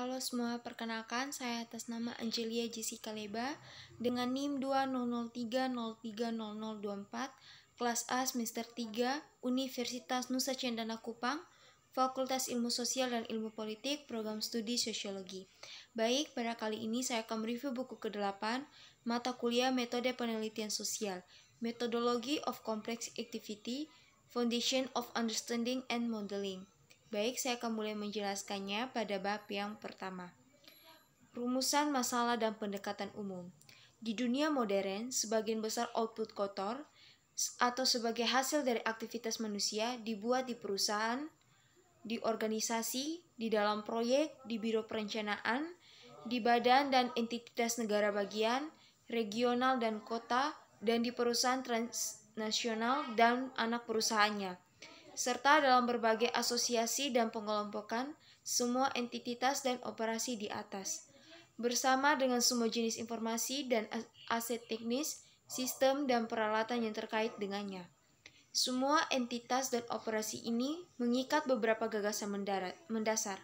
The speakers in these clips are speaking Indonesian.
Halo semua, perkenalkan saya atas nama Angelia Jessica Leba dengan NIM 2003030024, kelas A semester 3, Universitas Nusa Cendana Kupang, Fakultas Ilmu Sosial dan Ilmu Politik, Program Studi Sosiologi. Baik, pada kali ini saya akan mereview buku ke-8, mata kuliah Metode Penelitian Sosial, Methodology of Complex Activity, Foundation of Understanding and Modeling. Baik, saya akan mulai menjelaskannya pada bab yang pertama. Rumusan masalah dan pendekatan umum. Di dunia modern, sebagian besar output kotor atau sebagai hasil dari aktivitas manusia dibuat di perusahaan, di organisasi, di dalam proyek, di biro perencanaan, di badan dan entitas negara bagian, regional dan kota, dan di perusahaan transnasional dan anak perusahaannya serta dalam berbagai asosiasi dan pengelompokan semua entitas dan operasi di atas, bersama dengan semua jenis informasi dan aset teknis, sistem, dan peralatan yang terkait dengannya. Semua entitas dan operasi ini mengikat beberapa gagasan mendasar.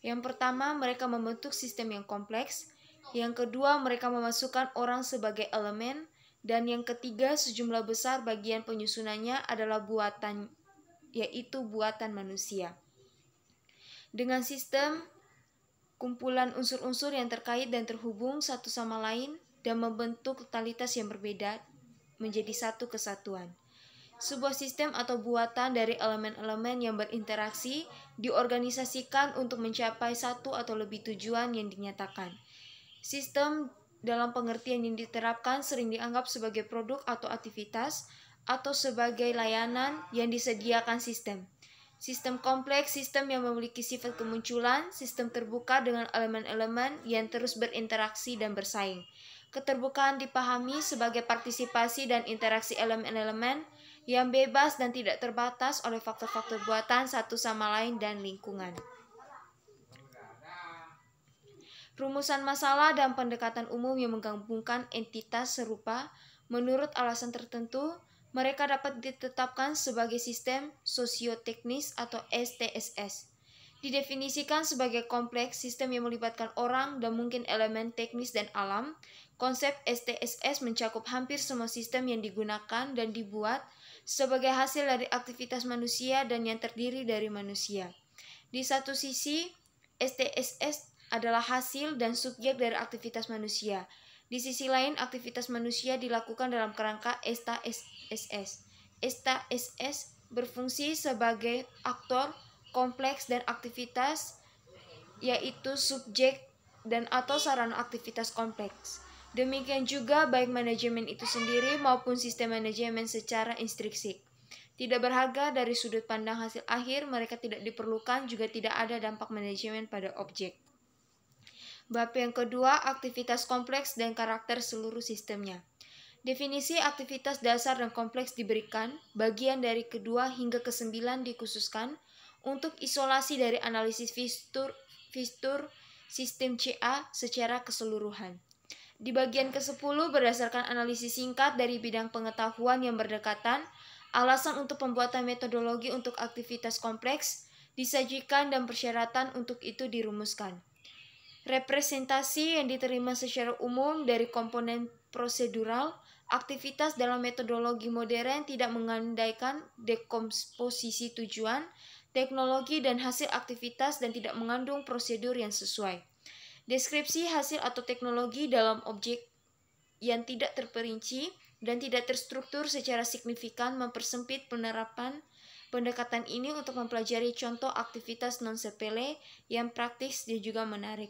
Yang pertama, mereka membentuk sistem yang kompleks. Yang kedua, mereka memasukkan orang sebagai elemen. Dan yang ketiga, sejumlah besar bagian penyusunannya adalah buatan yaitu buatan manusia. Dengan sistem kumpulan unsur-unsur yang terkait dan terhubung satu sama lain dan membentuk totalitas yang berbeda menjadi satu kesatuan. Sebuah sistem atau buatan dari elemen-elemen yang berinteraksi diorganisasikan untuk mencapai satu atau lebih tujuan yang dinyatakan. Sistem dalam pengertian yang diterapkan sering dianggap sebagai produk atau aktivitas atau sebagai layanan yang disediakan sistem. Sistem kompleks, sistem yang memiliki sifat kemunculan, sistem terbuka dengan elemen-elemen yang terus berinteraksi dan bersaing. Keterbukaan dipahami sebagai partisipasi dan interaksi elemen-elemen yang bebas dan tidak terbatas oleh faktor-faktor buatan satu sama lain dan lingkungan. Rumusan masalah dan pendekatan umum yang menggabungkan entitas serupa menurut alasan tertentu mereka dapat ditetapkan sebagai sistem sosioteknis atau STSS. Didefinisikan sebagai kompleks sistem yang melibatkan orang dan mungkin elemen teknis dan alam, konsep STSS mencakup hampir semua sistem yang digunakan dan dibuat sebagai hasil dari aktivitas manusia dan yang terdiri dari manusia. Di satu sisi, STSS adalah hasil dan subjek dari aktivitas manusia. Di sisi lain, aktivitas manusia dilakukan dalam kerangka ESTA SS. ESTA SS berfungsi sebagai aktor kompleks dan aktivitas yaitu subjek dan atau sarana aktivitas kompleks. Demikian juga baik manajemen itu sendiri maupun sistem manajemen secara instrinsik. Tidak berharga dari sudut pandang hasil akhir, mereka tidak diperlukan juga tidak ada dampak manajemen pada objek. Bab yang kedua, aktivitas kompleks dan karakter seluruh sistemnya. Definisi aktivitas dasar dan kompleks diberikan, bagian dari kedua hingga kesembilan dikhususkan untuk isolasi dari analisis fitur, fitur sistem CA secara keseluruhan. Di bagian ke-10 berdasarkan analisis singkat dari bidang pengetahuan yang berdekatan, alasan untuk pembuatan metodologi untuk aktivitas kompleks, disajikan dan persyaratan untuk itu dirumuskan. Representasi yang diterima secara umum dari komponen prosedural, aktivitas dalam metodologi modern tidak mengandaikan dekomposisi tujuan, teknologi dan hasil aktivitas dan tidak mengandung prosedur yang sesuai. Deskripsi hasil atau teknologi dalam objek yang tidak terperinci dan tidak terstruktur secara signifikan mempersempit penerapan pendekatan ini untuk mempelajari contoh aktivitas non-sepele yang praktis dan juga menarik.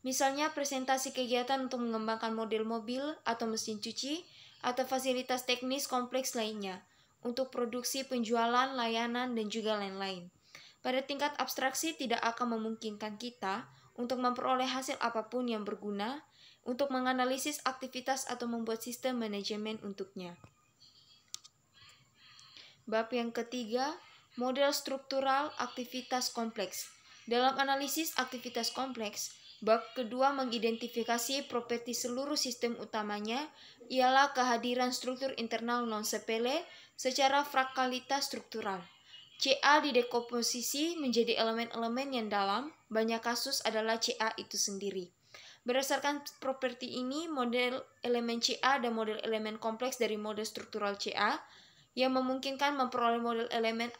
Misalnya presentasi kegiatan untuk mengembangkan model mobil atau mesin cuci atau fasilitas teknis kompleks lainnya untuk produksi, penjualan, layanan, dan juga lain-lain. Pada tingkat abstraksi tidak akan memungkinkan kita untuk memperoleh hasil apapun yang berguna untuk menganalisis aktivitas atau membuat sistem manajemen untuknya. Bab yang ketiga, model struktural aktivitas kompleks. Dalam analisis aktivitas kompleks, Bab kedua mengidentifikasi properti seluruh sistem utamanya ialah kehadiran struktur internal non-sepele secara frakalitas struktural. CA didekomposisi menjadi elemen-elemen yang dalam, banyak kasus adalah CA itu sendiri. Berdasarkan properti ini, model elemen CA dan model elemen kompleks dari model struktural CA yang memungkinkan memperoleh model elemen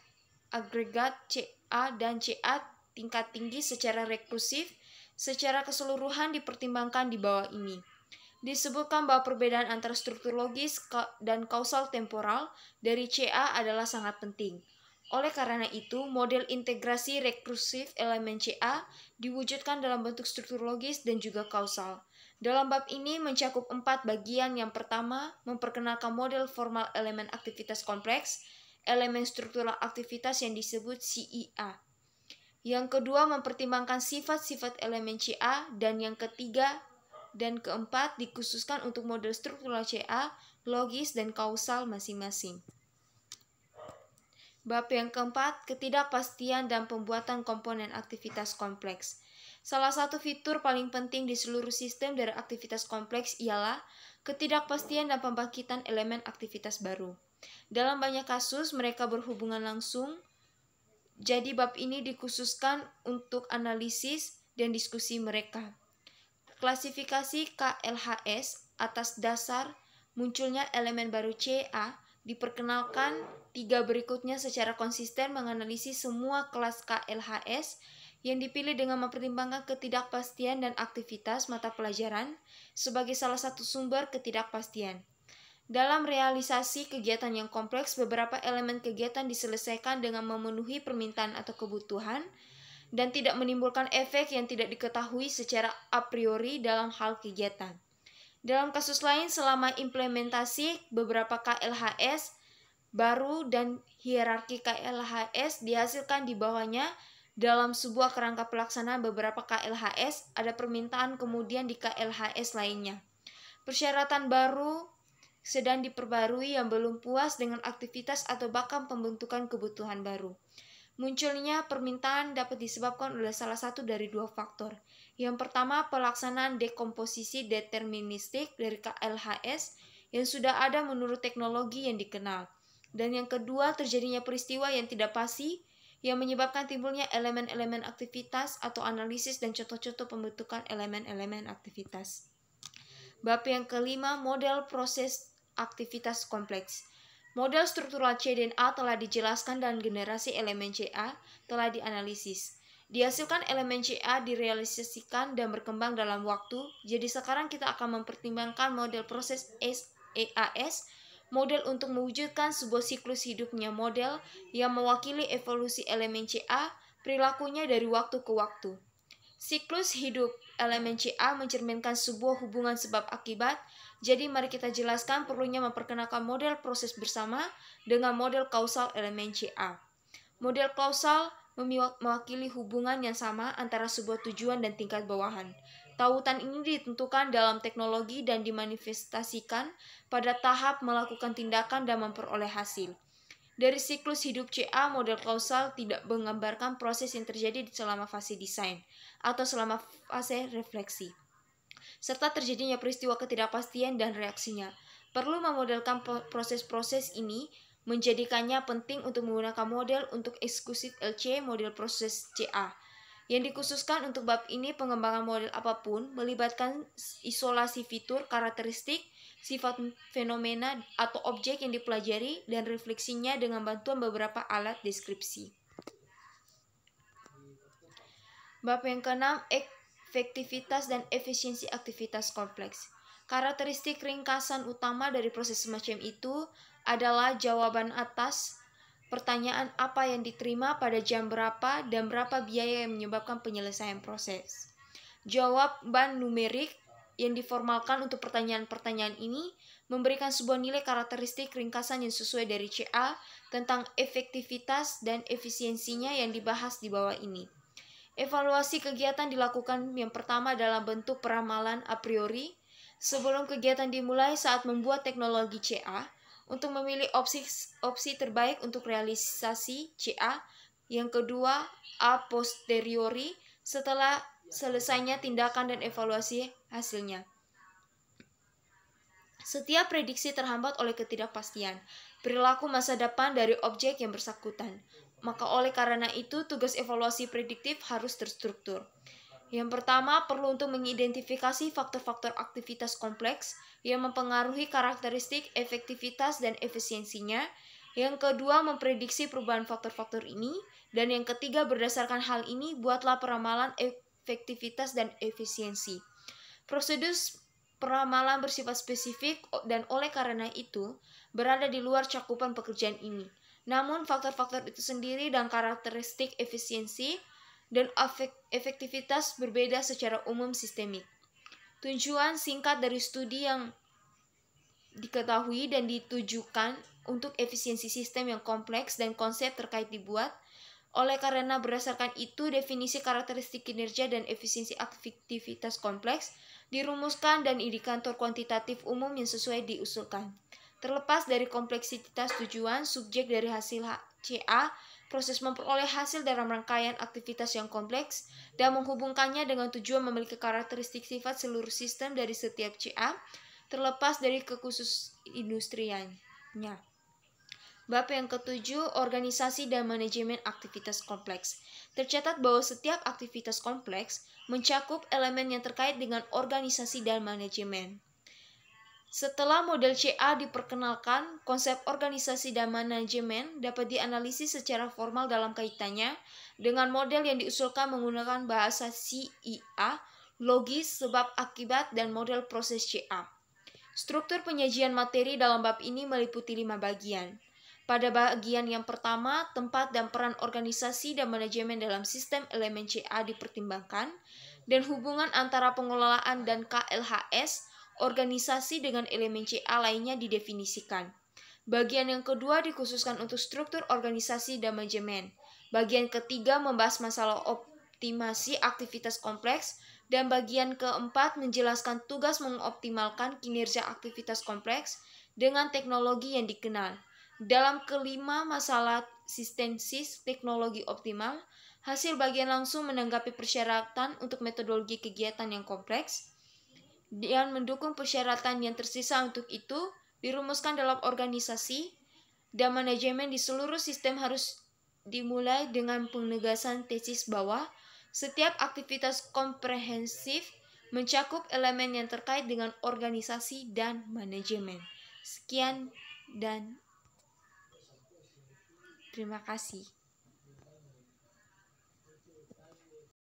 agregat CA dan CA tingkat tinggi secara rekursif secara keseluruhan dipertimbangkan di bawah ini. Disebutkan bahwa perbedaan antara struktur logis dan kausal temporal dari CA adalah sangat penting. Oleh karena itu, model integrasi rekursif elemen CA diwujudkan dalam bentuk struktur logis dan juga kausal. Dalam bab ini mencakup empat bagian yang pertama memperkenalkan model formal elemen aktivitas kompleks, elemen struktural aktivitas yang disebut CIA. E yang kedua, mempertimbangkan sifat-sifat elemen CA dan yang ketiga dan keempat dikhususkan untuk model struktural CA, logis dan kausal masing-masing. Bab yang keempat, ketidakpastian dan pembuatan komponen aktivitas kompleks. Salah satu fitur paling penting di seluruh sistem dari aktivitas kompleks ialah ketidakpastian dan pembangkitan elemen aktivitas baru. Dalam banyak kasus, mereka berhubungan langsung jadi bab ini dikhususkan untuk analisis dan diskusi mereka. Klasifikasi KLHS atas dasar munculnya elemen baru CA diperkenalkan tiga berikutnya secara konsisten menganalisis semua kelas KLHS yang dipilih dengan mempertimbangkan ketidakpastian dan aktivitas mata pelajaran sebagai salah satu sumber ketidakpastian. Dalam realisasi kegiatan yang kompleks, beberapa elemen kegiatan diselesaikan dengan memenuhi permintaan atau kebutuhan dan tidak menimbulkan efek yang tidak diketahui secara a priori dalam hal kegiatan. Dalam kasus lain, selama implementasi beberapa KLHS baru dan hierarki KLHS dihasilkan di bawahnya dalam sebuah kerangka pelaksanaan beberapa KLHS, ada permintaan kemudian di KLHS lainnya. Persyaratan baru sedang diperbarui yang belum puas dengan aktivitas atau bahkan pembentukan kebutuhan baru. Munculnya permintaan dapat disebabkan oleh salah satu dari dua faktor. Yang pertama, pelaksanaan dekomposisi deterministik dari KLHS yang sudah ada menurut teknologi yang dikenal. Dan yang kedua, terjadinya peristiwa yang tidak pasti yang menyebabkan timbulnya elemen-elemen aktivitas atau analisis dan contoh-contoh pembentukan elemen-elemen aktivitas. Bab yang kelima, model proses aktivitas kompleks. Model struktural C dan A telah dijelaskan dan generasi elemen CA telah dianalisis. Dihasilkan elemen CA direalisasikan dan berkembang dalam waktu, jadi sekarang kita akan mempertimbangkan model proses EAS, e model untuk mewujudkan sebuah siklus hidupnya model yang mewakili evolusi elemen CA, perilakunya dari waktu ke waktu. Siklus hidup elemen CA mencerminkan sebuah hubungan sebab akibat, jadi mari kita jelaskan perlunya memperkenalkan model proses bersama dengan model kausal elemen CA. Model kausal mewakili hubungan yang sama antara sebuah tujuan dan tingkat bawahan. Tautan ini ditentukan dalam teknologi dan dimanifestasikan pada tahap melakukan tindakan dan memperoleh hasil. Dari siklus hidup CA, model kausal tidak menggambarkan proses yang terjadi selama fase desain atau selama fase refleksi, serta terjadinya peristiwa ketidakpastian dan reaksinya. Perlu memodelkan proses-proses ini menjadikannya penting untuk menggunakan model untuk eksklusif LC model proses CA yang dikhususkan untuk bab ini pengembangan model apapun melibatkan isolasi fitur, karakteristik, sifat fenomena atau objek yang dipelajari dan refleksinya dengan bantuan beberapa alat deskripsi. Bab yang keenam, efektivitas dan efisiensi aktivitas kompleks. Karakteristik ringkasan utama dari proses semacam itu adalah jawaban atas pertanyaan apa yang diterima pada jam berapa dan berapa biaya yang menyebabkan penyelesaian proses. Jawaban numerik yang diformalkan untuk pertanyaan-pertanyaan ini memberikan sebuah nilai karakteristik ringkasan yang sesuai dari CA tentang efektivitas dan efisiensinya yang dibahas di bawah ini. Evaluasi kegiatan dilakukan yang pertama dalam bentuk peramalan a priori. Sebelum kegiatan dimulai saat membuat teknologi CA, untuk memilih opsi opsi terbaik untuk realisasi CA. Yang kedua, a posteriori setelah selesainya tindakan dan evaluasi hasilnya. Setiap prediksi terhambat oleh ketidakpastian perilaku masa depan dari objek yang bersangkutan. Maka oleh karena itu tugas evaluasi prediktif harus terstruktur. Yang pertama, perlu untuk mengidentifikasi faktor-faktor aktivitas kompleks yang mempengaruhi karakteristik, efektivitas, dan efisiensinya. Yang kedua, memprediksi perubahan faktor-faktor ini. Dan yang ketiga, berdasarkan hal ini, buatlah peramalan efektivitas dan efisiensi. Prosedur peramalan bersifat spesifik dan oleh karena itu berada di luar cakupan pekerjaan ini. Namun, faktor-faktor itu sendiri dan karakteristik efisiensi dan efektivitas berbeda secara umum sistemik. Tujuan singkat dari studi yang diketahui dan ditujukan untuk efisiensi sistem yang kompleks dan konsep terkait dibuat. Oleh karena berdasarkan itu, definisi karakteristik kinerja dan efisiensi aktivitas kompleks dirumuskan dan indikator kuantitatif umum yang sesuai diusulkan. Terlepas dari kompleksitas tujuan, subjek dari hasil CA proses memperoleh hasil dalam rangkaian aktivitas yang kompleks, dan menghubungkannya dengan tujuan memiliki karakteristik sifat seluruh sistem dari setiap CA, terlepas dari kekhusus industriannya. Bab yang ketujuh, organisasi dan manajemen aktivitas kompleks. Tercatat bahwa setiap aktivitas kompleks mencakup elemen yang terkait dengan organisasi dan manajemen. Setelah model CA diperkenalkan, konsep organisasi dan manajemen dapat dianalisis secara formal dalam kaitannya dengan model yang diusulkan menggunakan bahasa CIA, e logis, sebab akibat, dan model proses CA. Struktur penyajian materi dalam bab ini meliputi lima bagian. Pada bagian yang pertama, tempat dan peran organisasi dan manajemen dalam sistem elemen CA dipertimbangkan, dan hubungan antara pengelolaan dan KLHS – organisasi dengan elemen CA lainnya didefinisikan. Bagian yang kedua dikhususkan untuk struktur organisasi dan manajemen. Bagian ketiga membahas masalah optimasi aktivitas kompleks dan bagian keempat menjelaskan tugas mengoptimalkan kinerja aktivitas kompleks dengan teknologi yang dikenal. Dalam kelima masalah sistensis teknologi optimal, hasil bagian langsung menanggapi persyaratan untuk metodologi kegiatan yang kompleks, dan mendukung persyaratan yang tersisa untuk itu dirumuskan dalam organisasi dan manajemen di seluruh sistem harus dimulai dengan penegasan tesis bahwa Setiap aktivitas komprehensif mencakup elemen yang terkait dengan organisasi dan manajemen. Sekian dan terima kasih.